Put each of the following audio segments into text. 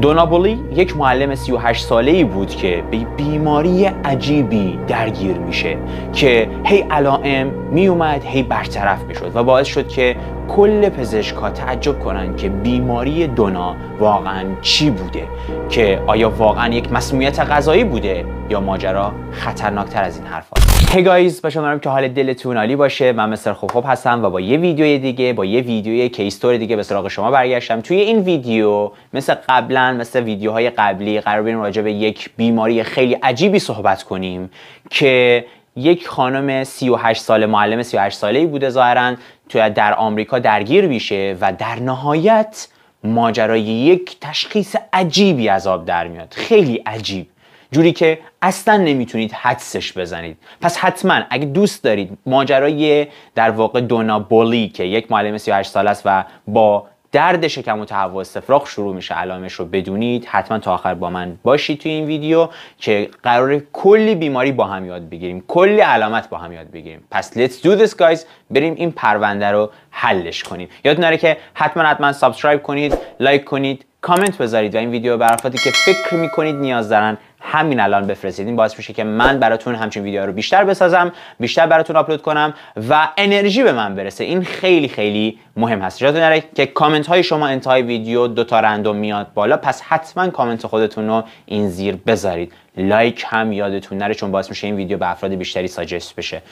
دونابولی یک معلم 38 ساله ای بود که به بیماری عجیبی درگیر میشه که هی علائم میومد هی برطرف میشد و باعث شد که کل پزشکا تعجب کنند که بیماری دونا واقعا چی بوده که آیا واقعا یک مسمومیت غذایی بوده یا ماجرا خطرناکتر از این حرف هی گایز باشم که حال دلتون عالی باشه من مستر خوب خوب هستم و با یه ویدیو دیگه با یه ویدیو کیستور دیگه به سراغ شما برگشتم توی این ویدیو مثل قبلا مثل ویدیوهای قبلی قرار بریم راجع به یک بیماری خیلی عجیبی صحبت کنیم که یک خانم 38 ساله معلم 38 ساله بوده ظاهرا توی در آمریکا درگیر میشه و در نهایت ماجرای یک تشخیص عجیبی از آب در میاد خیلی عجیب جوری که اصلا نمیتونید حدسش بزنید پس حتما اگه دوست دارید ماجرای در واقع دونا بولی که یک معلم 38 سال است و با درد شکم و تهوع استفراغ شروع میشه علائمش رو بدونید حتما تا آخر با من باشید تو این ویدیو که قرار کلی بیماری با هم یاد بگیریم کلی علامت با هم یاد بگیریم پس let's دو دیس گایز بریم این پرونده رو حلش کنیم یاد نره که حتما حتما سابسکرایب کنید لایک کنید کامنت بذارید و این ویدیو به که فکر میکنید نیاز دارن همین الان بفرستید این باعث میشه که من براتون همچین ویدیو رو بیشتر بسازم بیشتر براتون آپلود کنم و انرژی به من برسه این خیلی خیلی مهم هست یادتون نره که کامنت های شما انتهای ویدیو دو تا رندوم میاد بالا پس حتما کامنت خودتون رو این زیر بذارید لایک هم یادتون نره چون باعث میشه این ویدیو به افراد بیشتری ساجست بشه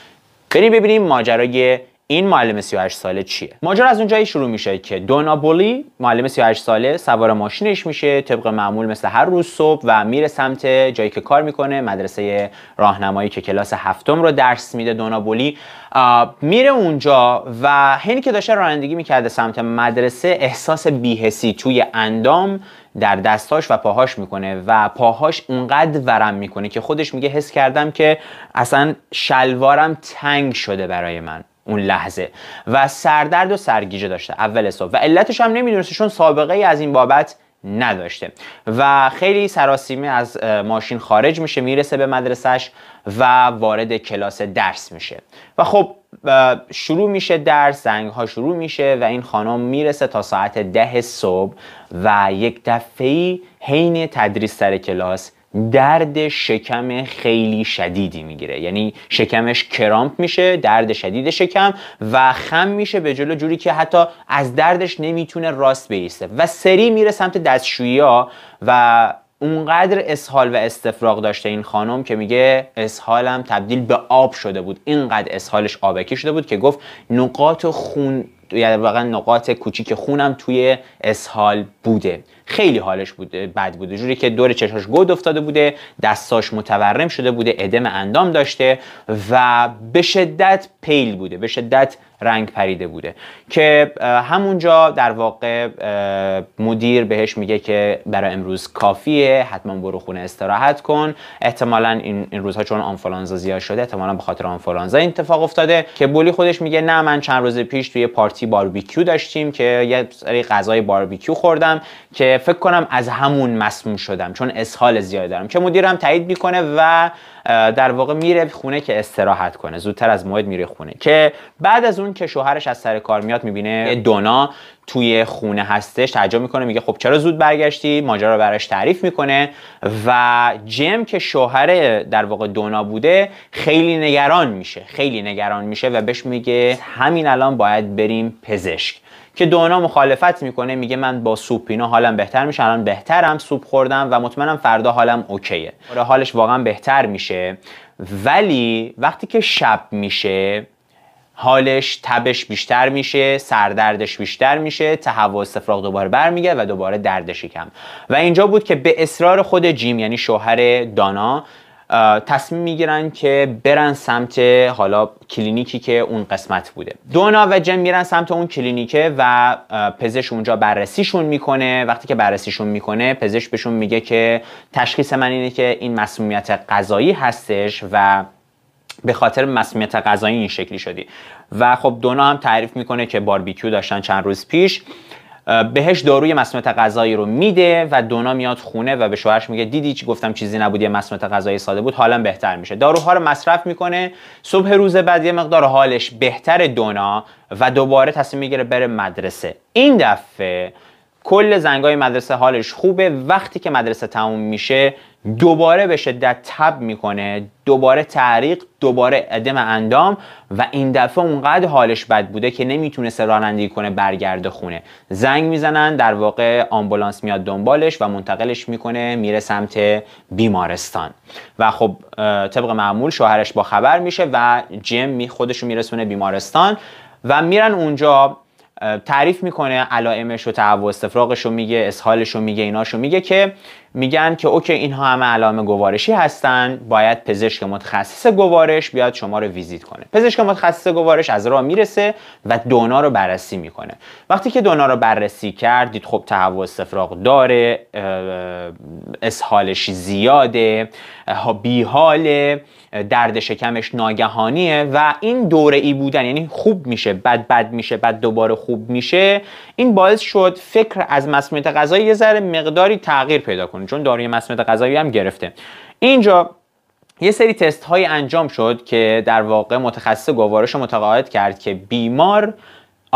بریم ببینیم ماجرای این معلم 38 ساله چیه ماجر از اونجایی شروع میشه که دونابولی معلم 38 ساله سوار ماشینش میشه طبق معمول مثل هر روز صبح و میره سمت جایی که کار میکنه مدرسه راهنمایی که کلاس هفتم رو درس میده دونابولی میره اونجا و هنی که داشته رانندگی میکرده سمت مدرسه احساس بیهسی توی اندام در دستاش و پاهاش میکنه و پاهاش اونقدر ورم میکنه که خودش میگه حس کردم که اصلا شلوارم تنگ شده برای من اون لحظه و سردرد و سرگیجه داشته اول صبح و علتش هم نمیدونسته چون سابقه ای از این بابت نداشته و خیلی سراسیمه از ماشین خارج میشه میرسه به مدرسهش و وارد کلاس درس میشه و خب شروع میشه درس زنگ ها شروع میشه و این خانم میرسه تا ساعت ده صبح و یک دفعه حین تدریس سر کلاس درد شکم خیلی شدیدی میگیره یعنی شکمش کرامپ میشه درد شدید شکم و خم میشه به جلو جوری که حتی از دردش نمیتونه راست بیسته و سری میره سمت دستشویی و اونقدر اسهال و استفراغ داشته این خانم که میگه اسهالم تبدیل به آب شده بود اینقدر اسهالش آبکی شده بود که گفت نقاط خون یعنی واقعا نقاط کوچیک خونم توی اسهال بوده خیلی حالش بوده بد بوده جوری که دور چشاش گود افتاده بوده دستاش متورم شده بوده ادم اندام داشته و به شدت پیل بوده به شدت رنگ پریده بوده که همونجا در واقع مدیر بهش میگه که برای امروز کافیه حتما برو خونه استراحت کن احتمالا این, این روزها چون آنفولانزا زیاد شده احتمالا به خاطر آنفولانزا این اتفاق افتاده که بولی خودش میگه نه من چند روز پیش توی پارتی باربیکیو داشتیم که یه سری غذای باربیکیو خوردم که فکر کنم از همون مسموم شدم چون اسهال زیاد دارم که مدیرم تایید میکنه و در واقع میره خونه که استراحت کنه زودتر از موعد میره خونه که بعد از اون که شوهرش از سر کار میاد میبینه دونا توی خونه هستش تعجب میکنه میگه خب چرا زود برگشتی ماجرا براش تعریف میکنه و جم که شوهر در واقع دونا بوده خیلی نگران میشه خیلی نگران میشه و بهش میگه همین الان باید بریم پزشک که دونا مخالفت میکنه میگه من با سوپ اینا حالم بهتر میشه الان بهترم سوپ خوردم و مطمئنم فردا حالم اوکیه آره، حالش واقعا بهتر میشه ولی وقتی که شب میشه حالش تبش بیشتر میشه سردردش بیشتر میشه تهوع استفراغ دوباره برمیگرده و دوباره دردش کم و اینجا بود که به اصرار خود جیم یعنی شوهر دانا تصمیم میگیرن که برن سمت حالا کلینیکی که اون قسمت بوده دونا و جن میرن سمت اون کلینیکه و پزشک اونجا بررسیشون میکنه وقتی که بررسیشون میکنه پزشک بهشون میگه که تشخیص من اینه که این مسمومیت غذایی هستش و به خاطر مسمومیت غذایی این شکلی شدی و خب دونا هم تعریف میکنه که باربیکیو داشتن چند روز پیش بهش داروی مسمومیت غذایی رو میده و دونا میاد خونه و به شوهرش میگه دیدی چی گفتم چیزی نبود یه مسمومیت غذایی ساده بود حالا بهتر میشه داروها رو مصرف میکنه صبح روز بعد یه مقدار حالش بهتر دونا و دوباره تصمیم میگیره بره مدرسه این دفعه کل زنگای مدرسه حالش خوبه وقتی که مدرسه تموم میشه دوباره به شدت تب میکنه دوباره تعریق دوباره عدم اندام و این دفعه اونقدر حالش بد بوده که نمیتونه رانندگی کنه برگرده خونه زنگ میزنن در واقع آمبولانس میاد دنبالش و منتقلش میکنه میره سمت بیمارستان و خب طبق معمول شوهرش با خبر میشه و جم خودشو خودش میرسونه بیمارستان و میرن اونجا تعریف میکنه علائمش و تهوع استفراغش رو میگه اسهالش رو میگه ایناشو میگه که میگن که اوکی اینها همه علائم گوارشی هستن باید پزشک متخصص گوارش بیاد شما رو ویزیت کنه پزشک متخصص گوارش از راه میرسه و دونا رو بررسی میکنه وقتی که دونا رو بررسی کرد دید خب تهوع استفراغ داره اسهالش زیاده بیحاله درد شکمش ناگهانیه و این دوره ای بودن یعنی خوب میشه بد بد میشه بعد دوباره خوب میشه این باعث شد فکر از مسمومیت غذایی یه ذره مقداری تغییر پیدا کنه چون داروی مسمومیت غذایی هم گرفته اینجا یه سری تست های انجام شد که در واقع متخصص گوارش متقاعد کرد که بیمار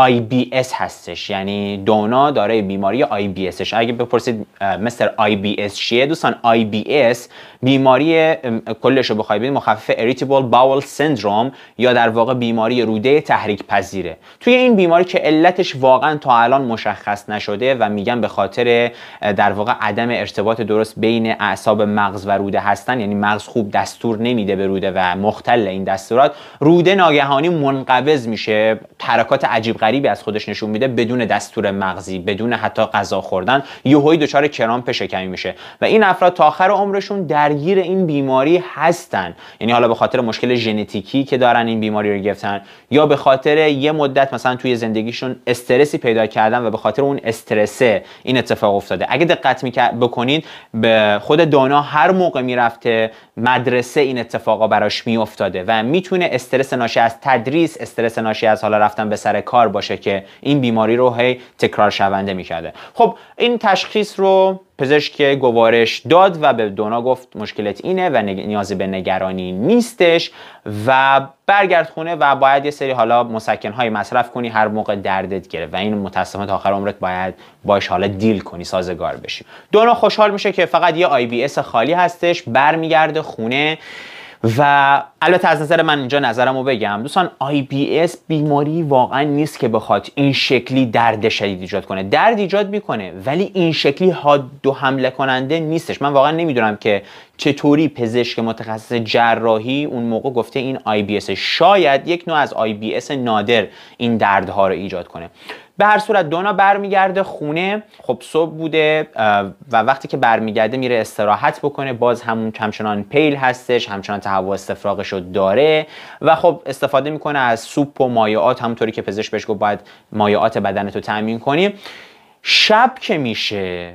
IBS هستش یعنی دونا داره بیماری IBSش اگه بپرسید مستر IBS چیه دوستان IBS بیماری کلش رو بخوای مخفف اریتیبل باول سندروم یا در واقع بیماری روده تحریک پذیره توی این بیماری که علتش واقعا تا الان مشخص نشده و میگن به خاطر در واقع عدم ارتباط درست بین اعصاب مغز و روده هستن یعنی مغز خوب دستور نمیده به روده و مختل این دستورات روده ناگهانی منقبض میشه حرکات عجیب غریبی از خودش نشون میده بدون دستور مغزی بدون حتی غذا خوردن یهویی دچار کرامپ شکمی میشه و این افراد تا آخر عمرشون درگیر این بیماری هستن یعنی حالا به خاطر مشکل ژنتیکی که دارن این بیماری رو گرفتن یا به خاطر یه مدت مثلا توی زندگیشون استرسی پیدا کردن و به خاطر اون استرسه این اتفاق افتاده اگه دقت بکنین به خود دانا هر موقع میرفته مدرسه این اتفاقا براش میافتاده و میتونه استرس ناشی از تدریس استرس ناشی از حالا رفتن به سر کار باشه که این بیماری رو هی تکرار شونده میکرده خب این تشخیص رو پزشک گوارش داد و به دونا گفت مشکلت اینه و نیازی به نگرانی نیستش و برگرد خونه و باید یه سری حالا مسکن های مصرف کنی هر موقع دردت گرفت و این متاسفانه آخر عمرت باید باش حالا دیل کنی سازگار بشی دونا خوشحال میشه که فقط یه آی بی اس خالی هستش برمیگرده خونه و البته از نظر من اینجا نظرم رو بگم دوستان اس بیماری واقعا نیست که بخواد این شکلی درد شدید ایجاد کنه درد ایجاد میکنه ولی این شکلی ها دو حمله کننده نیستش من واقعا نمیدونم که چطوری پزشک متخصص جراحی اون موقع گفته این اس شاید یک نوع از اس نادر این دردها رو ایجاد کنه به هر صورت دونا برمیگرده خونه خب صبح بوده و وقتی که برمیگرده میره استراحت بکنه باز همون همچنان پیل هستش همچنان تهوع استفراغش رو داره و خب استفاده میکنه از سوپ و مایعات همونطوری که پزشک بهش گفت باید مایعات بدنتو تامین کنی شب که میشه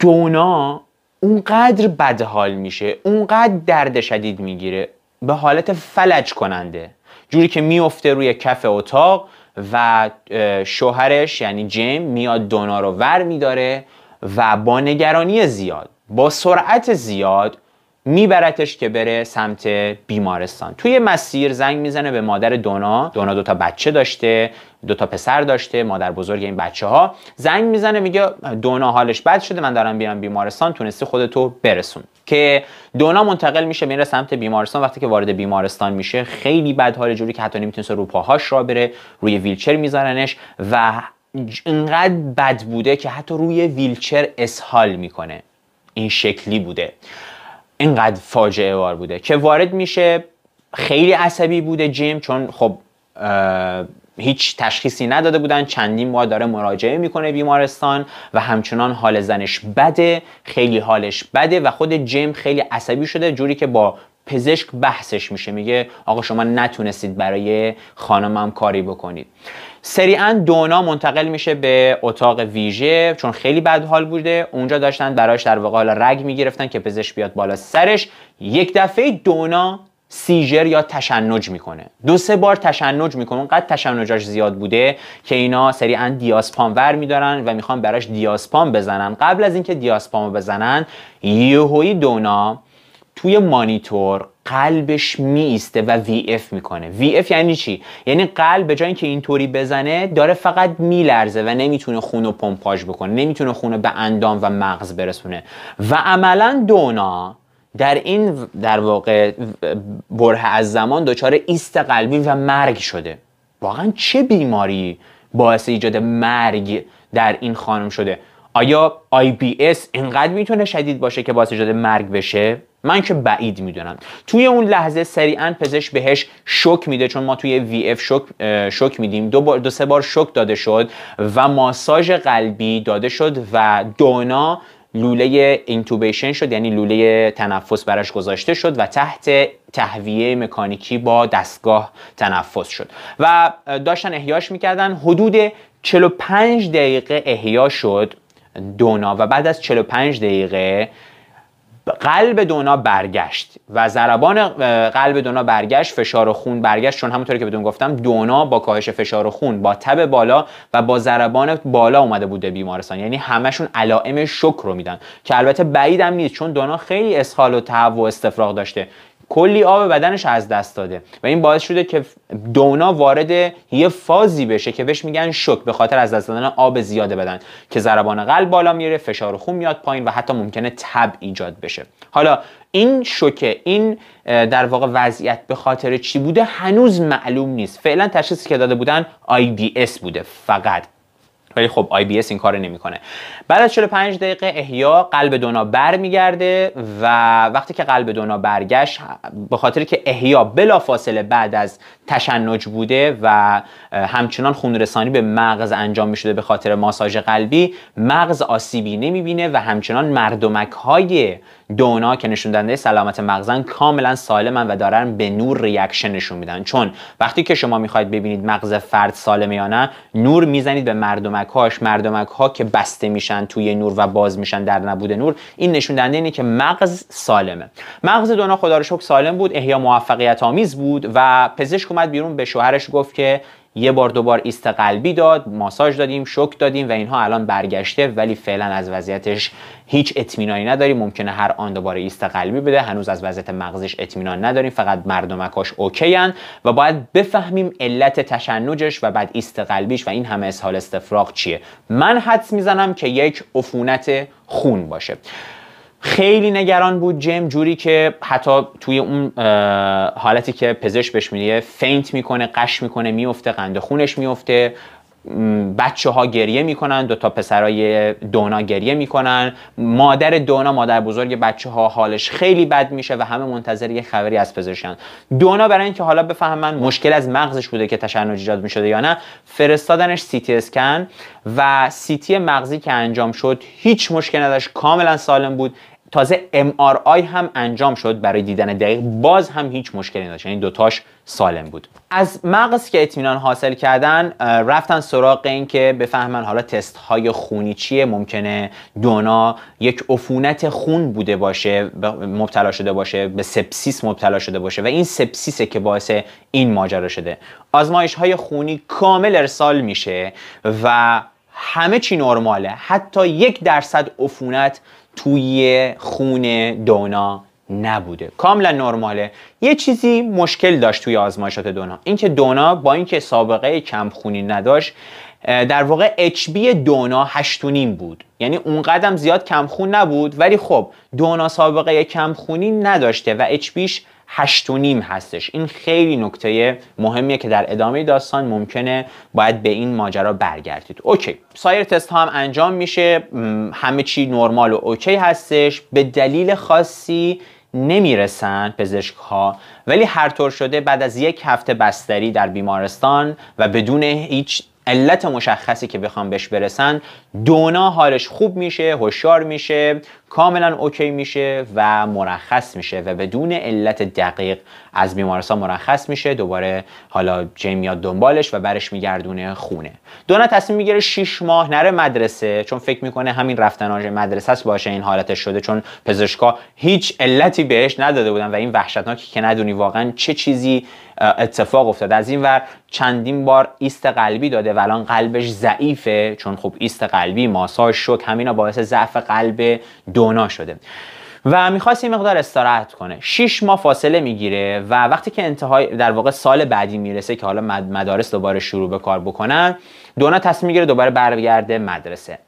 دونا اونقدر بدحال میشه اونقدر درد شدید میگیره به حالت فلج کننده جوری که میفته روی کف اتاق و شوهرش یعنی جیم میاد دونا رو ور میداره و با نگرانی زیاد با سرعت زیاد میبرتش که بره سمت بیمارستان توی مسیر زنگ میزنه به مادر دونا دونا دوتا بچه داشته دوتا پسر داشته مادر بزرگ این بچه ها زنگ میزنه میگه دونا حالش بد شده من دارم بیام بیمارستان تونستی خودتو برسون که دونا منتقل میشه میره سمت بیمارستان وقتی که وارد بیمارستان میشه خیلی بد حال جوری که حتی نمیتونست رو پاهاش را بره روی ویلچر میذارنش و انقدر بد بوده که حتی روی ویلچر اسهال میکنه این شکلی بوده اینقدر فاجعه بار بوده که وارد میشه خیلی عصبی بوده جیم چون خب هیچ تشخیصی نداده بودن چندین بار داره مراجعه میکنه بیمارستان و همچنان حال زنش بده خیلی حالش بده و خود جیم خیلی عصبی شده جوری که با پزشک بحثش میشه میگه آقا شما نتونستید برای خانمم کاری بکنید سریعا دونا منتقل میشه به اتاق ویژه چون خیلی بد حال بوده اونجا داشتن براش در واقع حالا رگ میگرفتن که پزشک بیاد بالا سرش یک دفعه دونا سیجر یا تشنج میکنه دو سه بار تشنج میکنه اونقدر تشنجاش زیاد بوده که اینا سریعا دیاسپام ور میدارن و میخوان براش دیاسپام بزنن قبل از اینکه دیاسپامو بزنن یهویی دونا توی مانیتور قلبش می و وی اف میکنه وی اف یعنی چی یعنی قلب به جای اینکه اینطوری بزنه داره فقط میلرزه و نمیتونه خون رو پمپاژ بکنه نمیتونه خون به اندام و مغز برسونه و عملا دونا در این در واقع بره از زمان دچار ایست قلبی و مرگ شده واقعا چه بیماری باعث ایجاد مرگ در این خانم شده آیا اس اینقدر میتونه شدید باشه که باعث ایجاد مرگ بشه من که بعید میدونم توی اون لحظه سریعا پزشک بهش شک میده چون ما توی وی اف شک میدیم دو, دو سه بار شک داده شد و ماساژ قلبی داده شد و دونا لوله اینتوبیشن شد یعنی لوله تنفس براش گذاشته شد و تحت تهویه مکانیکی با دستگاه تنفس شد و داشتن احیاش میکردن حدود 45 دقیقه احیا شد دونا و بعد از 45 دقیقه قلب دونا برگشت و ضربان قلب دونا برگشت فشار خون برگشت چون همونطوری که بدون گفتم دونا با کاهش فشار خون با تب بالا و با ضربان بالا اومده بوده بیمارستان یعنی همشون علائم شک رو میدن که البته بعیدم نیست چون دونا خیلی اسهال و تهوع و استفراغ داشته کلی آب بدنش از دست داده و این باعث شده که دونا وارد یه فازی بشه که بهش میگن شک به خاطر از دست دادن آب زیاد بدن که ضربان قلب بالا میره فشار خون میاد پایین و حتی ممکنه تب ایجاد بشه حالا این شوکه این در واقع وضعیت به خاطر چی بوده هنوز معلوم نیست فعلا تشخیصی که داده بودن IBS بوده فقط ولی خب آی بی این کار نمیکنه بعد از 45 دقیقه احیا قلب دونا برمیگرده و وقتی که قلب دونا برگشت به خاطر که احیا بلافاصله بعد از تشنج بوده و همچنان خون رسانی به مغز انجام می شده به خاطر ماساژ قلبی مغز آسیبی نمیبینه و همچنان مردمک های دونا که نشون دهنده سلامت مغزن کاملا سالمن و دارن به نور ریاکشن نشون میدن چون وقتی که شما میخواید ببینید مغز فرد سالمه یا نه نور میزنید به مردمک ها که بسته میشن توی نور و باز میشن در نبود نور این نشون دهنده اینه که مغز سالمه مغز دونا خدا رو سالم بود احیا موفقیت آمیز بود و پزشک اومد بیرون به شوهرش گفت که یه بار دوبار ایست قلبی داد ماساژ دادیم شک دادیم و اینها الان برگشته ولی فعلا از وضعیتش هیچ اطمینانی نداریم ممکنه هر آن دوباره ایست قلبی بده هنوز از وضعیت مغزش اطمینان نداریم فقط مردمکاش اوکی هن و باید بفهمیم علت تشنجش و بعد ایست قلبیش و این همه اسهال استفراغ چیه من حدس میزنم که یک عفونت خون باشه خیلی نگران بود جم جوری که حتی توی اون حالتی که پزشک بهش میگه فینت میکنه قش میکنه میفته قند خونش میفته بچه ها گریه میکنن دو تا پسرای دونا گریه میکنن مادر دونا مادر بزرگ بچه ها حالش خیلی بد میشه و همه منتظر یه خبری از پزشکن دونا برای اینکه حالا بفهمن مشکل از مغزش بوده که تشنج ایجاد میشده یا نه فرستادنش سی اسکن و سی مغزی که انجام شد هیچ مشکل نداشت کاملا سالم بود تازه MRI هم انجام شد برای دیدن دقیق باز هم هیچ مشکلی نداشت یعنی دوتاش سالم بود از مغز که اطمینان حاصل کردن رفتن سراغ این که بفهمن حالا تست های خونی چیه ممکنه دونا یک عفونت خون بوده باشه مبتلا شده باشه به سپسیس مبتلا شده باشه و این سپسیسه که باعث این ماجرا شده آزمایش های خونی کامل ارسال میشه و همه چی نرماله حتی یک درصد عفونت توی خون دونا نبوده کاملا نرماله یه چیزی مشکل داشت توی آزمایشات دونا اینکه دونا با اینکه سابقه کم خونی نداشت در واقع HB دونا 8.5 بود یعنی قدم زیاد کم خون نبود ولی خب دونا سابقه کمخونی نداشته و HBش و نیم هستش این خیلی نکته مهمیه که در ادامه داستان ممکنه باید به این ماجرا برگردید اوکی سایر تست ها هم انجام میشه همه چی نرمال و اوکی هستش به دلیل خاصی نمیرسن پزشک ها ولی هر طور شده بعد از یک هفته بستری در بیمارستان و بدون هیچ علت مشخصی که بخوام بهش برسن دونا حالش خوب میشه هوشیار میشه کاملا اوکی میشه و مرخص میشه و بدون علت دقیق از بیمارستان مرخص میشه دوباره حالا جیم میاد دنبالش و برش میگردونه خونه دونا تصمیم میگیره 6 ماه نره مدرسه چون فکر میکنه همین رفتن مدرسه است باشه این حالتش شده چون پزشکا هیچ علتی بهش نداده بودن و این وحشتناکی که ندونی واقعا چه چیزی اتفاق افتاده از این ور چندین بار ایست قلبی داده و الان قلبش ضعیفه چون خب ایست قلبی ماساژ شوک همینا باعث ضعف قلب دو دونا شده و میخواست یه مقدار استراحت کنه شیش ماه فاصله میگیره و وقتی که انتهای در واقع سال بعدی میرسه که حالا مدارس دوباره شروع به کار بکنن دونا تصمیم میگیره دوباره برگرده مدرسه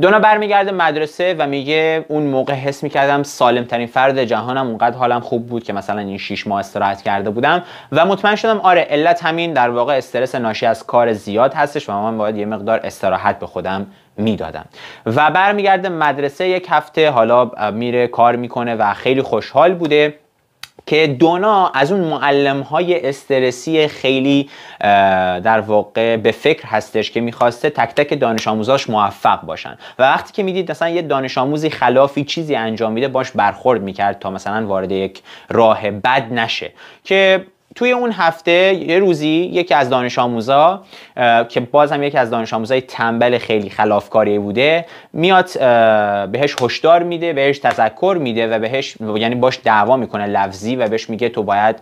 دونا برمیگرده مدرسه و میگه اون موقع حس میکردم سالمترین فرد جهانم اونقدر حالم خوب بود که مثلا این 6 ماه استراحت کرده بودم و مطمئن شدم آره علت همین در واقع استرس ناشی از کار زیاد هستش و من باید یه مقدار استراحت به خودم میدادم و برمیگرده مدرسه یک هفته حالا میره کار میکنه و خیلی خوشحال بوده که دونا از اون معلم های استرسی خیلی در واقع به فکر هستش که میخواسته تک تک دانش آموزاش موفق باشن و وقتی که میدید مثلا یه دانش آموزی خلافی چیزی انجام میده باش برخورد میکرد تا مثلا وارد یک راه بد نشه که توی اون هفته یه روزی یکی از دانش آموزا که باز هم یکی از دانش آموزای تنبل خیلی خلافکاری بوده میاد بهش هشدار میده بهش تذکر میده و بهش یعنی باش دعوا میکنه لفظی و بهش میگه تو باید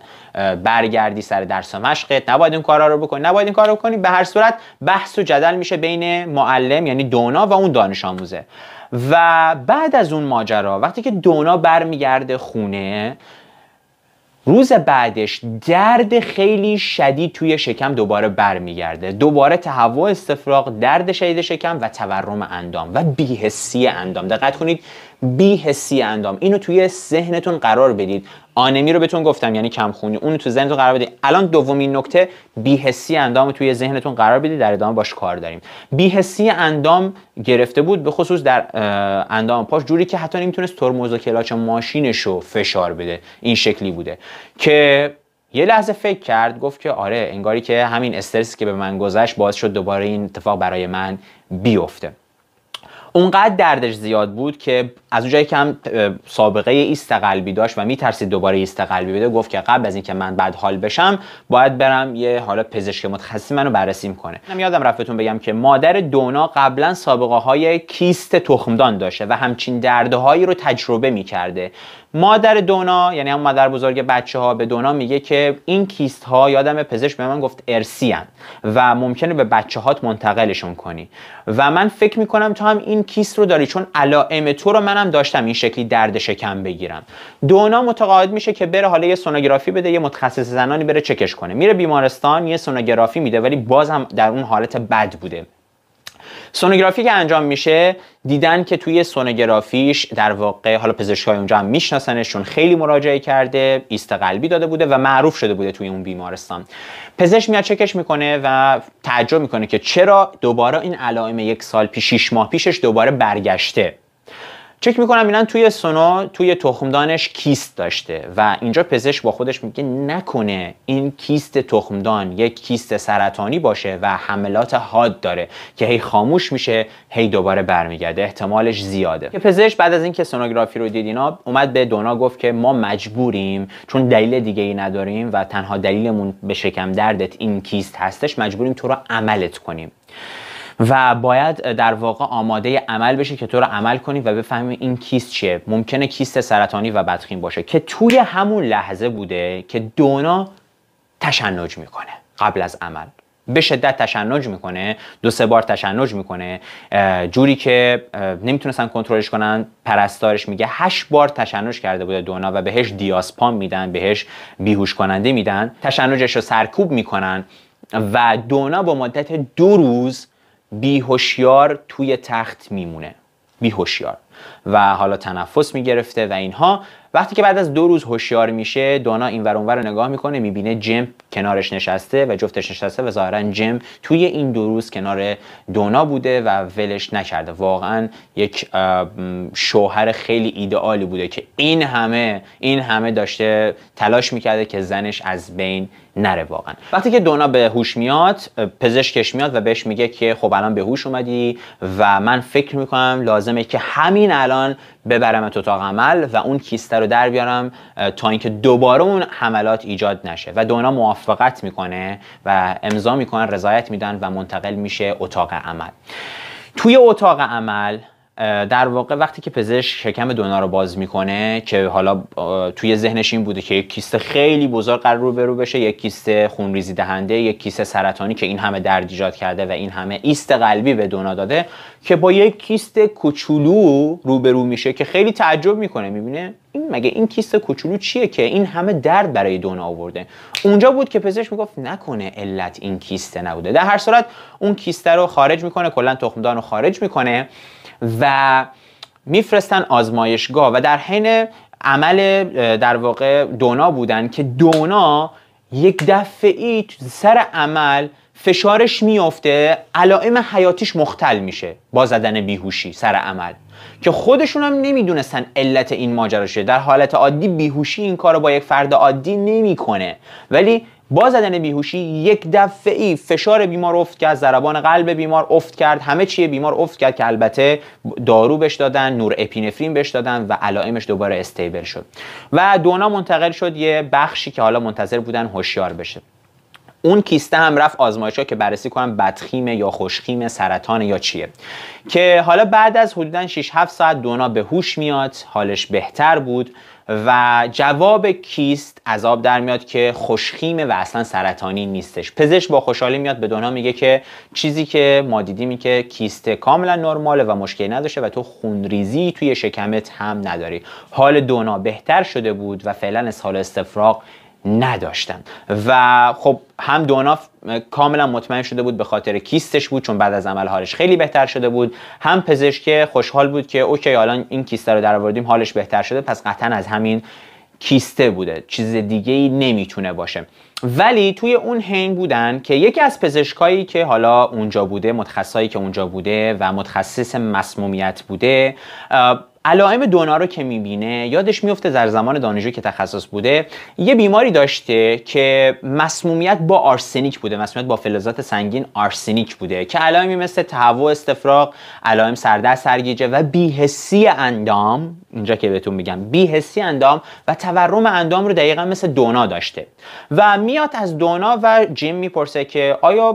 برگردی سر درس و مشقت نباید این کارا رو بکنی نباید این کارا رو بکنی به هر صورت بحث و جدل میشه بین معلم یعنی دونا و اون دانش آموزه و بعد از اون ماجرا وقتی که دونا برمیگرده خونه روز بعدش درد خیلی شدید توی شکم دوباره برمیگرده دوباره تهوع استفراغ درد شدید شکم و تورم اندام و بیهسی اندام دقت کنید بی حسی اندام اینو توی ذهنتون قرار بدید آنمی رو بهتون گفتم یعنی کم خونی اونو تو ذهنتون قرار بدید الان دومین نکته بی حسی اندام توی ذهنتون قرار بدید در ادامه باش کار داریم حسی اندام گرفته بود به خصوص در اندام پاش جوری که حتی نمیتونست ترمز و کلاچ ماشینش رو فشار بده این شکلی بوده که یه لحظه فکر کرد گفت که آره انگاری که همین استرسی که به من گذشت باعث شد دوباره این اتفاق برای من بیفته اونقدر دردش زیاد بود که از اونجایی که هم سابقه ایست قلبی داشت و میترسید دوباره ایست قلبی بده گفت که قبل از اینکه من بد حال بشم باید برم یه حالا پزشک متخصص منو بررسی کنه من یادم رفتتون بگم که مادر دونا قبلا سابقه های کیست تخمدان داشته و همچین دردهایی رو تجربه میکرده مادر دونا یعنی هم مادر بزرگ بچه ها به دونا میگه که این کیست ها یادم پزشک به من گفت ارسی هن و ممکنه به بچه هات منتقلشون کنی و من فکر میکنم تو هم این کیست رو داری چون علائم تو رو منم داشتم این شکلی درد شکم بگیرم دونا متقاعد میشه که بره حالا یه سونوگرافی بده یه متخصص زنانی بره چکش کنه میره بیمارستان یه سونوگرافی میده ولی بازم در اون حالت بد بوده سونوگرافی که انجام میشه دیدن که توی سونوگرافیش در واقع حالا پزشکای اونجا هم میشناسنشون خیلی مراجعه کرده ایست قلبی داده بوده و معروف شده بوده توی اون بیمارستان پزشک میاد چکش میکنه و تعجب میکنه که چرا دوباره این علائم یک سال پیش 6 ماه پیشش دوباره برگشته چک میکنم اینا توی سونا توی تخمدانش کیست داشته و اینجا پزشک با خودش میگه نکنه این کیست تخمدان یک کیست سرطانی باشه و حملات حاد داره که هی خاموش میشه هی دوباره برمیگرده احتمالش زیاده که پزشک بعد از اینکه سونوگرافی رو دید اینا اومد به دونا گفت که ما مجبوریم چون دلیل دیگه ای نداریم و تنها دلیلمون به شکم دردت این کیست هستش مجبوریم تو رو عملت کنیم و باید در واقع آماده عمل بشه که تو رو عمل کنی و بفهمی این کیست چیه ممکنه کیست سرطانی و بدخیم باشه که توی همون لحظه بوده که دونا تشنج میکنه قبل از عمل به شدت تشنج میکنه دو سه بار تشنج میکنه جوری که نمیتونستن کنترلش کنن پرستارش میگه هشت بار تشنج کرده بوده دونا و بهش دیاسپام میدن بهش بیهوش کننده میدن تشنجش رو سرکوب میکنن و دونا با مدت دو روز بیهوشیار توی تخت میمونه بیهوشیار و حالا تنفس میگرفته و اینها وقتی که بعد از دو روز هوشیار میشه دونا این ور رو نگاه میکنه میبینه جم کنارش نشسته و جفتش نشسته و ظاهرا جم توی این دو روز کنار دونا بوده و ولش نکرده واقعا یک شوهر خیلی ایدئالی بوده که این همه این همه داشته تلاش میکرده که زنش از بین نره واقعا وقتی که دونا به هوش میاد پزشکش میاد و بهش میگه که خب الان به هوش اومدی و من فکر میکنم لازمه که همین الان فلان ببرم اتاق عمل و اون کیسته رو در بیارم تا اینکه دوباره اون حملات ایجاد نشه و دونا موافقت میکنه و امضا میکنن رضایت میدن و منتقل میشه اتاق عمل توی اتاق عمل در واقع وقتی که پزشک شکم دونا رو باز میکنه که حالا توی ذهنش این بوده که یک کیست خیلی بزرگ قرار رو برو بشه یک کیست خونریزی دهنده یک کیست سرطانی که این همه درد ایجاد کرده و این همه ایست قلبی به دونا داده که با یک کیست کوچولو روبرو میشه که خیلی تعجب میکنه میبینه این مگه این کیست کوچولو چیه که این همه درد برای دونا آورده اونجا بود که پزشک میگفت نکنه علت این کیسته نبوده در هر صورت اون کیسته رو خارج میکنه کلا تخمدان رو خارج میکنه و میفرستن آزمایشگاه و در حین عمل در واقع دونا بودن که دونا یک دفعه ای سر عمل فشارش میافته علائم حیاتیش مختل میشه با زدن بیهوشی سر عمل که خودشون هم نمیدونستن علت این ماجرا شده در حالت عادی بیهوشی این کار رو با یک فرد عادی نمیکنه ولی با زدن بیهوشی یک دفعه فشار بیمار افت کرد ضربان قلب بیمار افت کرد همه چیه بیمار افت کرد که البته دارو بهش دادن نور اپینفرین بهش دادن و علائمش دوباره استیبل شد و دونا منتقل شد یه بخشی که حالا منتظر بودن هوشیار بشه اون کیسته هم رفت آزمایش که بررسی کنن بدخیمه یا خوشخیمه سرطان یا چیه که حالا بعد از حدودا 6 7 ساعت دونا به هوش میاد حالش بهتر بود و جواب کیست عذاب در میاد که خوشخیمه و اصلا سرطانی نیستش پزشک با خوشحالی میاد به دونا میگه که چیزی که ما دیدیم که کیست کاملا نرماله و مشکلی نداشته و تو خونریزی توی شکمت هم نداری حال دونا بهتر شده بود و فعلا حال استفراغ نداشتن و خب هم دونا کاملا مطمئن شده بود به خاطر کیستش بود چون بعد از عمل حالش خیلی بهتر شده بود هم پزشک خوشحال بود که اوکی الان این کیسته رو در آوردیم حالش بهتر شده پس قطعا از همین کیسته بوده چیز دیگه ای نمیتونه باشه ولی توی اون هنگ بودن که یکی از پزشکایی که حالا اونجا بوده متخصصایی که اونجا بوده و متخصص مسمومیت بوده علائم دونا رو که میبینه یادش میفته در زمان دانشجو که تخصص بوده یه بیماری داشته که مسمومیت با آرسنیک بوده مسمومیت با فلزات سنگین آرسنیک بوده که علائمی مثل تهوع استفراغ علائم سردرد سرگیجه و بیهسی اندام اینجا که بهتون میگم بیهسی اندام و تورم اندام رو دقیقا مثل دونا داشته و میاد از دونا و جیم میپرسه که آیا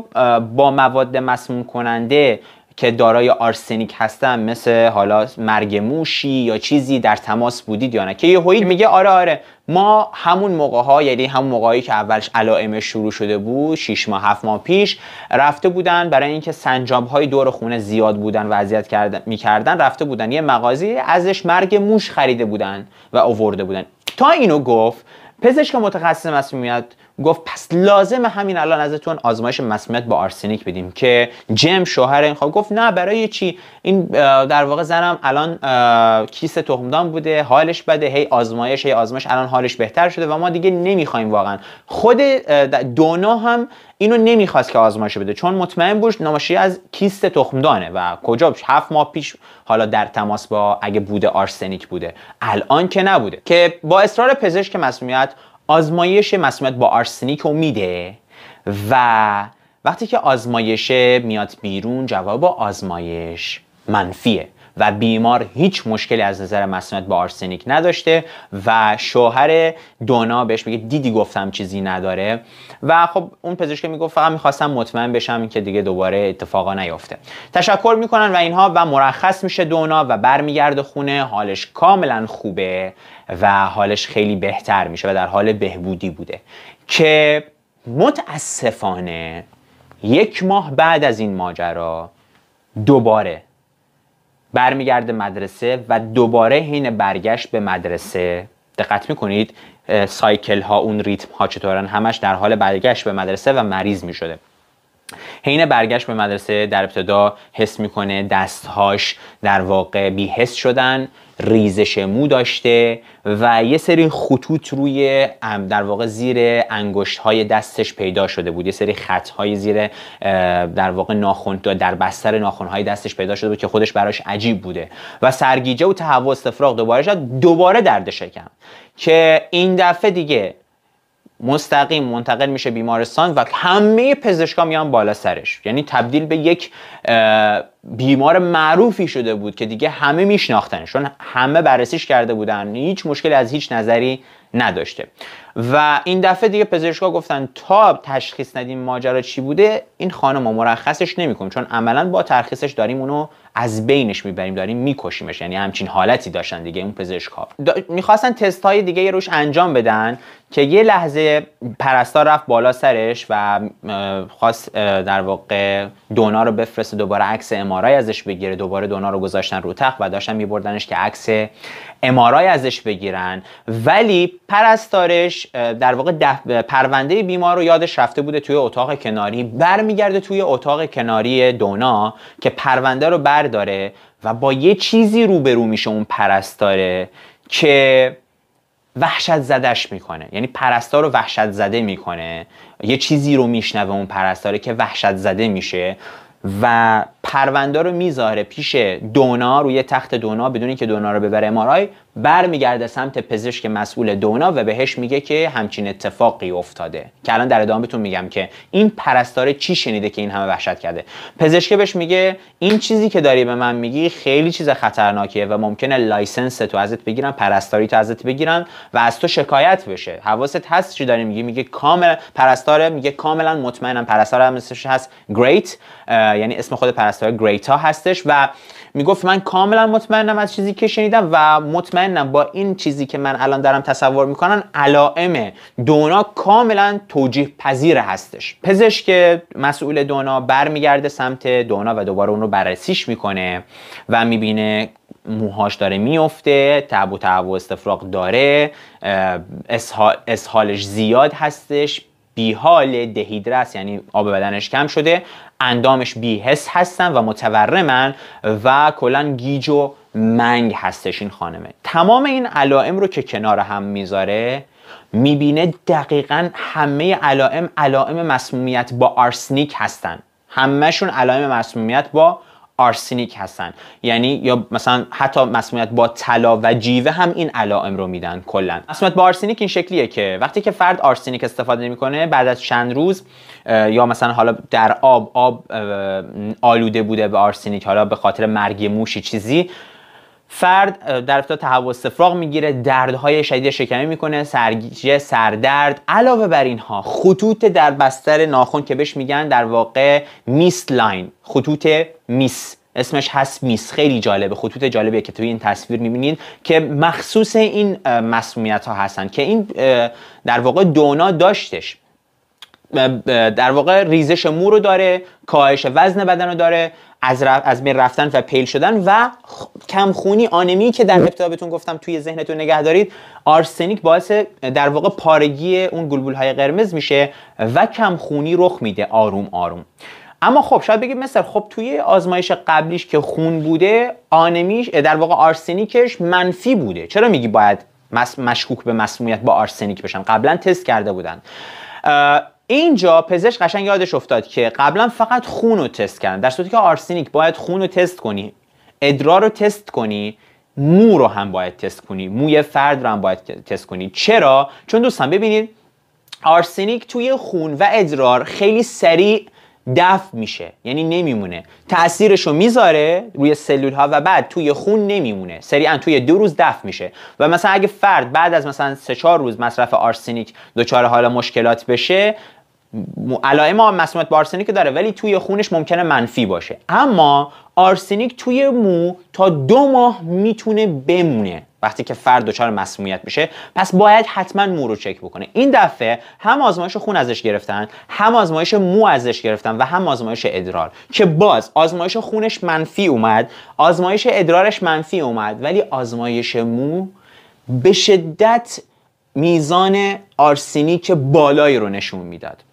با مواد مسموم کننده که دارای آرسنیک هستن مثل حالا مرگ موشی یا چیزی در تماس بودید یا نه که یهویی میگه آره آره ما همون موقع ها یعنی همون موقعی که اولش علائم شروع شده بود 6 ماه 7 ماه پیش رفته بودن برای اینکه سنجاب های دور خونه زیاد بودن و اذیت کردن میکردن رفته بودن یه مغازی ازش مرگ موش خریده بودن و آورده بودن تا اینو گفت پزشک متخصص مسمومیت گفت پس لازم همین الان ازتون آزمایش مسمومیت با آرسنیک بدیم که جم شوهر این خواهد گفت نه برای چی این در واقع زنم الان کیس تخمدان بوده حالش بده هی آزمایش هی آزمایش الان حالش بهتر شده و ما دیگه نمیخوایم واقعا خود دونا هم اینو نمیخواست که آزمایش بده چون مطمئن بود نماشی از کیست تخمدانه و کجا هفت ماه پیش حالا در تماس با اگه بوده آرسنیک بوده الان که نبوده که با اصرار پزشک مسمومیت آزمایش مسمومیت با آرسنیک رو میده و وقتی که آزمایش میاد بیرون جواب آزمایش منفیه و بیمار هیچ مشکلی از نظر مسمومیت با آرسنیک نداشته و شوهر دونا بهش میگه دیدی گفتم چیزی نداره و خب اون پزشک میگفت فقط میخواستم مطمئن بشم که دیگه دوباره اتفاقا نیفته تشکر میکنن و اینها و مرخص میشه دونا و برمیگرده خونه حالش کاملا خوبه و حالش خیلی بهتر میشه و در حال بهبودی بوده که متاسفانه یک ماه بعد از این ماجرا دوباره برمیگرده مدرسه و دوباره حین برگشت به مدرسه دقت میکنید سایکل ها اون ریتم ها چطورن همش در حال برگشت به مدرسه و مریض میشده حین برگشت به مدرسه در ابتدا حس میکنه دستهاش در واقع بیحس شدن ریزش مو داشته و یه سری خطوط روی در واقع زیر انگشت های دستش پیدا شده بود یه سری خط های زیر در واقع ناخن در بستر ناخن های دستش پیدا شده بود که خودش براش عجیب بوده و سرگیجه و تهوع استفراغ دوباره شد دوباره درد شکم که این دفعه دیگه مستقیم منتقل میشه بیمارستان و همه پزشکا میان بالا سرش یعنی تبدیل به یک بیمار معروفی شده بود که دیگه همه میشناختن چون همه بررسیش کرده بودن هیچ مشکل از هیچ نظری نداشته و این دفعه دیگه پزشکا گفتن تا تشخیص ندیم ماجرا چی بوده این خانم رو مرخصش نمیکنیم چون عملا با ترخیصش داریم اونو از بینش میبریم داریم میکشیمش یعنی همچین حالتی داشتن دیگه اون پزشکا میخواستن تست های دیگه روش انجام بدن که یه لحظه پرستار رفت بالا سرش و خواست در واقع دونا رو بفرسته دوباره عکس امارای ازش بگیره دوباره دونا رو گذاشتن رو تخت و داشتن میبردنش که عکس امارای ازش بگیرن ولی پرستارش در واقع پرونده بیمار رو یادش رفته بوده توی اتاق کناری برمیگرده توی اتاق کناری دونا که پرونده رو بر داره و با یه چیزی روبرو میشه اون پرستاره که وحشت زدش میکنه یعنی پرستار رو وحشت زده میکنه یه چیزی رو میشنوه اون پرستاره که وحشت زده میشه و پرونده رو میذاره پیش دونا روی تخت دونا بدون که دونا رو ببره امارای برمیگرده سمت پزشک مسئول دونا و بهش میگه که همچین اتفاقی افتاده که الان در ادامه بهتون میگم که این پرستاره چی شنیده که این همه وحشت کرده پزشک بهش میگه این چیزی که داری به من میگی خیلی چیز خطرناکیه و ممکنه لایسنس تو ازت بگیرن پرستاری تو ازت بگیرن و از تو شکایت بشه حواست هست چی داری میگی میگه کامل پرستاره میگه کاملا مطمئنم پرستاره هم هست گریت یعنی اسم خود پرستار گریتا هستش و میگفت من کاملا مطمئنم از چیزی که شنیدم و مطمئنم با این چیزی که من الان دارم تصور میکنن علائم دونا کاملا توجیه پذیر هستش پزشک مسئول دونا برمیگرده سمت دونا و دوباره اون رو بررسیش میکنه و میبینه موهاش داره میفته تب و تب و استفراغ داره اسحالش زیاد هستش بیحال دهیدرس یعنی آب بدنش کم شده اندامش بیهس هستن و متورمن و کلا گیج و منگ هستش این خانمه تمام این علائم رو که کنار هم میذاره میبینه دقیقا همه علائم علائم مسمومیت با آرسنیک هستن همهشون علائم مسمومیت با آرسنیک هستن یعنی یا مثلا حتی مسمومیت با طلا و جیوه هم این علائم رو میدن کلا مسمومیت با آرسنیک این شکلیه که وقتی که فرد آرسنیک استفاده میکنه بعد از چند روز یا مثلا حالا در آب آب آلوده بوده به آرسنیک حالا به خاطر مرگ موشی چیزی فرد در افتاد تهوع استفراغ میگیره دردهای شدید شکمی میکنه سرگیجه سردرد علاوه بر اینها خطوط در بستر ناخون که بهش میگن در واقع میس لاین خطوط میس اسمش هست میس خیلی جالبه خطوط جالبه که توی این تصویر میبینید که مخصوص این مسمومیت ها هستن که این در واقع دونا داشتش در واقع ریزش مو رو داره کاهش وزن بدن رو داره از, رف... از بین رفتن و پیل شدن و خ... کمخونی آنمی که در ابتدا بهتون گفتم توی ذهنتون نگه دارید آرسنیک باعث در واقع پارگی اون گلبول های قرمز میشه و کمخونی رخ میده آروم آروم اما خب شاید بگید مثل خب توی آزمایش قبلیش که خون بوده آنمیش در واقع آرسنیکش منفی بوده چرا میگی باید مشکوک به مسمومیت با آرسنیک بشن قبلا تست کرده بودن اینجا پزشک قشنگ یادش افتاد که قبلا فقط خون رو تست کردن در صورتی که آرسنیک باید خون رو تست کنی ادرار رو تست کنی مو رو هم باید تست کنی موی فرد رو هم باید تست کنی چرا چون دوستان ببینید آرسنیک توی خون و ادرار خیلی سریع دفع میشه یعنی نمیمونه تاثیرش رو میذاره روی سلول ها و بعد توی خون نمیمونه سریعا توی دو روز دفع میشه و مثلا اگه فرد بعد از مثلا سه چهار روز مصرف آرسنیک دچار حالا مشکلات بشه علائم مسمومیت به آرسنیک داره ولی توی خونش ممکنه منفی باشه اما آرسنیک توی مو تا دو ماه میتونه بمونه وقتی که فرد دچار مسمومیت بشه پس باید حتما مو رو چک بکنه این دفعه هم آزمایش خون ازش گرفتن هم آزمایش مو ازش گرفتن و هم آزمایش ادرار که باز آزمایش خونش منفی اومد آزمایش ادرارش منفی اومد ولی آزمایش مو به شدت میزان آرسینیک بالایی رو نشون میداد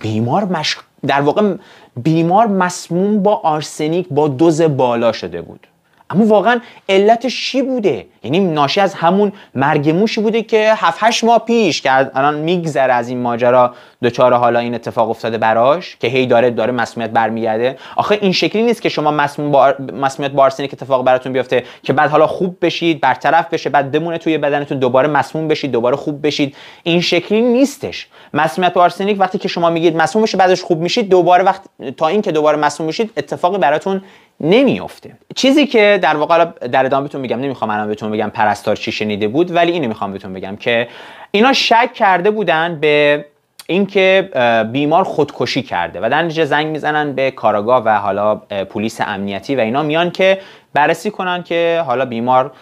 بیمار مش... در واقع بیمار مسموم با آرسنیک با دوز بالا شده بود اما واقعا علتش چی بوده یعنی ناشی از همون مرگ موشی بوده که 7 8 ماه پیش که الان میگذره از این ماجرا دچار حالا این اتفاق افتاده براش که هی داره داره مسمومیت برمیگرده آخه این شکلی نیست که شما مسموم بار... مسمومیت بارسینی که اتفاق براتون بیفته که بعد حالا خوب بشید برطرف بشه بعد بمونه توی بدنتون دوباره مسموم بشید دوباره خوب بشید این شکلی نیستش مسمومیت بارسینیک وقتی که شما میگید مسموم بشه بعدش خوب میشید دوباره وقت تا اینکه دوباره مسموم بشید اتفاقی براتون نمیفته چیزی که در واقع در ادامه بهتون میگم نمیخوام الان بهتون بگم پرستار چی شنیده بود ولی اینو میخوام بهتون بگم که اینا شک کرده بودن به اینکه بیمار خودکشی کرده و در نتیجه زنگ میزنن به کاراگاه و حالا پلیس امنیتی و اینا میان که بررسی کنن که حالا بیمار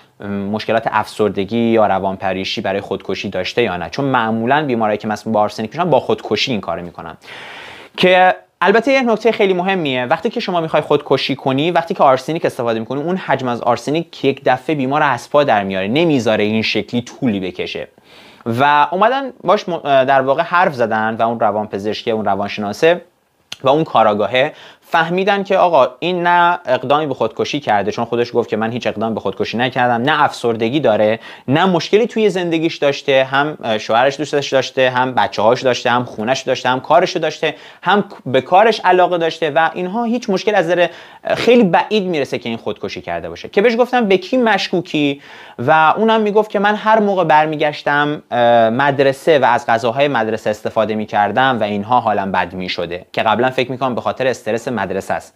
مشکلات افسردگی یا روانپریشی برای خودکشی داشته یا نه چون معمولا بیمارایی که مثلا با آرسنیک میشن با خودکشی این کارو میکنن که البته یه نکته خیلی مهمیه وقتی که شما میخوای خودکشی کنی وقتی که آرسنیک استفاده میکنی اون حجم از آرسنیک یک دفعه بیمار از پا در میاره نمیذاره این شکلی طولی بکشه و اومدن باش در واقع حرف زدن و اون روانپزشکی اون روانشناسه و اون کاراگاهه فهمیدن که آقا این نه اقدامی به خودکشی کرده چون خودش گفت که من هیچ اقدامی به خودکشی نکردم نه افسردگی داره نه مشکلی توی زندگیش داشته هم شوهرش دوستش داشته هم بچه هاش داشته هم خونش داشته هم کارش داشته هم به کارش علاقه داشته و اینها هیچ مشکل از ذره خیلی بعید میرسه که این خودکشی کرده باشه که بهش گفتم به کی مشکوکی و اونم میگفت که من هر موقع برمیگشتم مدرسه و از غذاهای مدرسه استفاده میکردم و اینها حالم بد میشده که قبلا فکر میکنم به خاطر استرس مدرسه است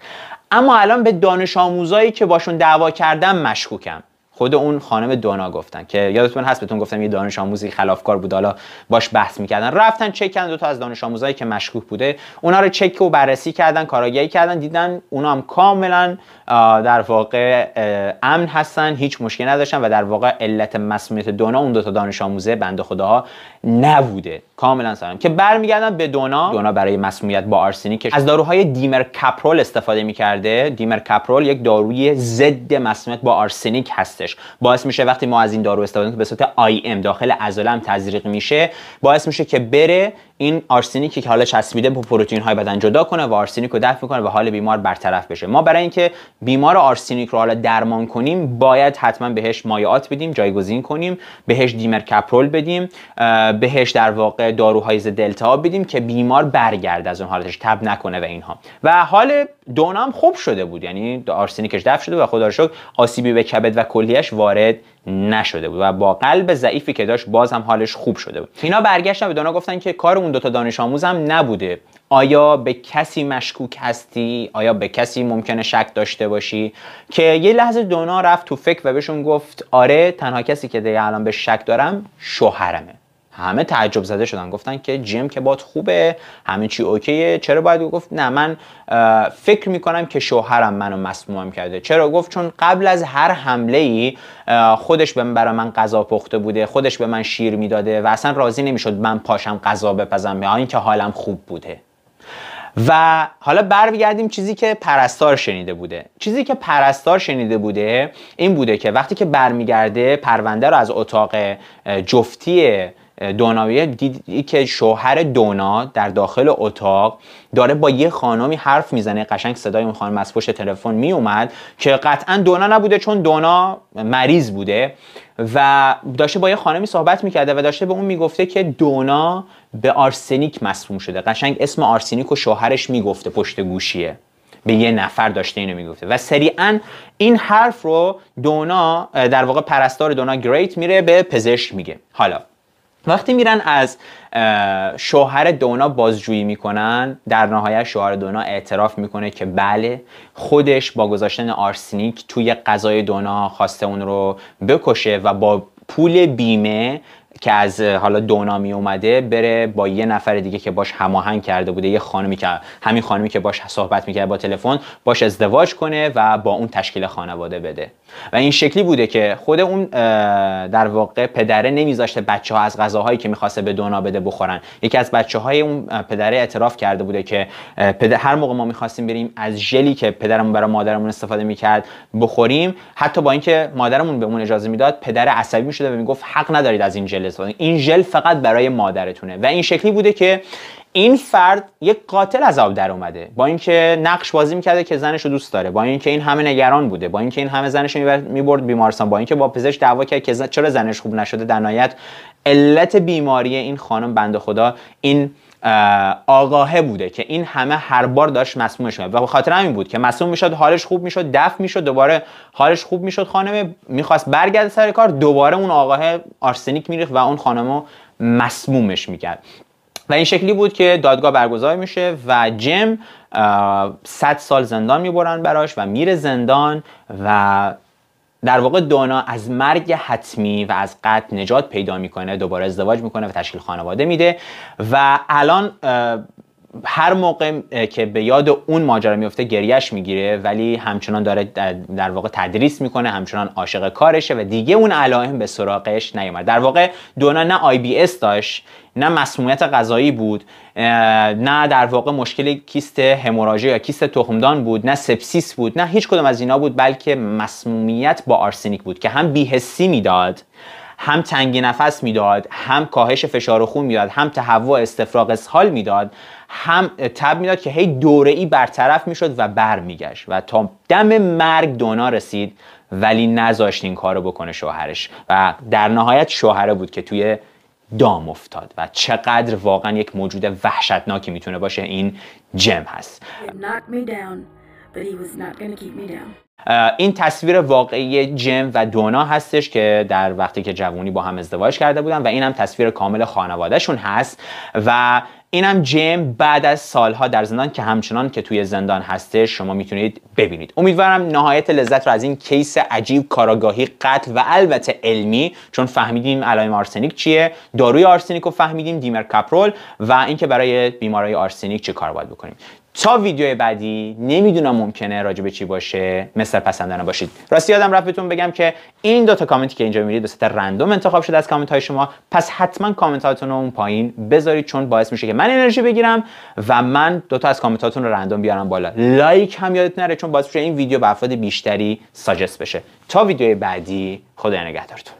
اما الان به دانش آموزایی که باشون دعوا کردم مشکوکم خود اون خانم دونا گفتن که یادتون هست بهتون گفتم یه دانش آموزی خلافکار بود حالا باش بحث میکردن رفتن چک کردن دو تا از دانش آموزایی که مشکوک بوده اونا رو چک و بررسی کردن کاراگاهی کردن دیدن اونا هم کاملا در واقع امن هستن هیچ مشکلی نداشتن و در واقع علت مسمومیت دونا اون دو تا دانش آموزه بنده خداها نبوده کاملا سلام که برمیگردم به دونا دونا برای مسمومیت با آرسنیک از داروهای دیمر کپرول استفاده میکرده دیمر کپرول یک داروی ضد مسمومیت با آرسنیک هستش باعث میشه وقتی ما از این دارو استفاده کنیم به صورت آی ام داخل عضلام تزریق میشه باعث میشه که بره این آرسنیکی که حالا چسبیده به پروتئین های بدن جدا کنه و آرسنیک رو دفع کنه و حال بیمار برطرف بشه ما برای اینکه بیمار آرسنیک رو حالا درمان کنیم باید حتما بهش مایعات بدیم جایگزین کنیم بهش دیمر کپرول بدیم بهش در واقع داروهای ضد التهاب بدیم که بیمار برگرد از اون حالتش تب نکنه و اینها و حال دونام خوب شده بود یعنی آرسنیکش دفع شده و خدا رو آسیبی به کبد و کلیهش وارد نشده بود و با قلب ضعیفی که داشت باز هم حالش خوب شده بود اینا برگشتن به دونا گفتن که کار اون دوتا دانش آموز هم نبوده آیا به کسی مشکوک هستی آیا به کسی ممکنه شک داشته باشی که یه لحظه دونا رفت تو فکر و بهشون گفت آره تنها کسی که دیگه الان به شک دارم شوهرمه همه تعجب زده شدن گفتن که جیم که باد خوبه همه چی اوکیه چرا باید گفت نه من فکر میکنم که شوهرم منو مسمومم کرده چرا گفت چون قبل از هر حمله ای خودش به برای من غذا پخته بوده خودش به من شیر میداده و اصلا راضی نمیشد من پاشم غذا بپزم به اینکه حالم خوب بوده و حالا برمیگردیم چیزی که پرستار شنیده بوده چیزی که پرستار شنیده بوده این بوده که وقتی که برمیگرده پرونده رو از اتاق جفتی دوناویه دیدی که شوهر دونا در داخل اتاق داره با یه خانمی حرف میزنه قشنگ صدای اون خانم از پشت تلفن میومد که قطعا دونا نبوده چون دونا مریض بوده و داشته با یه خانمی صحبت میکرده و داشته به اون میگفته که دونا به آرسنیک مصموم شده قشنگ اسم آرسنیک و شوهرش میگفته پشت گوشیه به یه نفر داشته اینو میگفته و سریعا این حرف رو دونا در واقع پرستار دونا گریت میره به پزشک میگه حالا وقتی میرن از شوهر دونا بازجویی میکنن در نهایت شوهر دونا اعتراف میکنه که بله خودش با گذاشتن آرسنیک توی غذای دونا خواسته اون رو بکشه و با پول بیمه که از حالا دونامی اومده بره با یه نفر دیگه که باش هماهنگ کرده بوده یه خانمی که همین خانمی که باش صحبت میکرد با تلفن باش ازدواج کنه و با اون تشکیل خانواده بده و این شکلی بوده که خود اون در واقع پدره نمیذاشته بچه ها از غذاهایی که میخواسته به دونا بده بخورن یکی از بچه های اون پدره اعتراف کرده بوده که پدر هر موقع ما میخواستیم بریم از ژلی که پدرمون برای مادرمون استفاده میکرد بخوریم حتی با اینکه مادرمون بهمون اجازه میداد پدر عصبی میشده و میگفت حق ندارید از این ژل این ژل فقط برای مادرتونه و این شکلی بوده که این فرد یک قاتل از آب در اومده با اینکه نقش بازی میکرده که زنش رو دوست داره با اینکه این همه نگران بوده با اینکه این همه زنش رو میبرد بیمارستان با اینکه با پزشک دعوا کرد که چرا زنش خوب نشده در نهایت علت بیماری این خانم بنده خدا این آگاهه بوده که این همه هر بار داشت مسموم میشد و به خاطر همین بود که مسموم میشد حالش خوب میشد دفع میشد دوباره حالش خوب میشد خانمه میخواست برگرده سر کار دوباره اون آگاهه آرسنیک میریخت و اون خانمو مسمومش میکرد و این شکلی بود که دادگاه برگزار میشه و جم 100 سال زندان میبرن براش و میره زندان و در واقع دانا از مرگ حتمی و از قتل نجات پیدا میکنه دوباره ازدواج میکنه و تشکیل خانواده میده و الان هر موقع که به یاد اون ماجرا میفته گریش میگیره ولی همچنان داره در واقع تدریس میکنه همچنان عاشق کارشه و دیگه اون علائم به سراغش نیومد در واقع دونا نه آی بی اس داشت نه مسمومیت غذایی بود نه در واقع مشکل کیست هموراژی یا کیست تخمدان بود نه سپسیس بود نه هیچ کدوم از اینا بود بلکه مسمومیت با آرسنیک بود که هم بیهسی میداد هم تنگی نفس میداد هم کاهش فشار خون میداد هم تهوع استفراغ اسهال میداد هم تب میداد که هی دوره ای برطرف میشد و برمیگشت و تا دم مرگ دونا رسید ولی نذاشت این کارو بکنه شوهرش و در نهایت شوهره بود که توی دام افتاد و چقدر واقعا یک موجود وحشتناکی میتونه باشه این جم هست این تصویر واقعی جم و دونا هستش که در وقتی که جوونی با هم ازدواج کرده بودن و این هم تصویر کامل خانوادهشون هست و اینم جیم بعد از سالها در زندان که همچنان که توی زندان هسته شما میتونید ببینید امیدوارم نهایت لذت رو از این کیس عجیب کاراگاهی قتل و البته علمی چون فهمیدیم علائم آرسنیک چیه داروی آرسنیک رو فهمیدیم دیمر کپرول و اینکه برای بیماری آرسنیک چه کار باید بکنیم تا ویدیو بعدی نمیدونم ممکنه راجع چی باشه مثل پسندن باشید راستی یادم رفت بهتون بگم که این دوتا کامنتی که اینجا میرید به رندوم انتخاب شده از کامنت های شما پس حتما کامنت هاتون رو اون پایین بذارید چون باعث میشه که من انرژی بگیرم و من دوتا از کامنت رو رندوم بیارم بالا لایک هم یادت نره چون باعث میشه این ویدیو به افراد بیشتری ساجست بشه تا ویدیو بعدی خدا نگهدارتون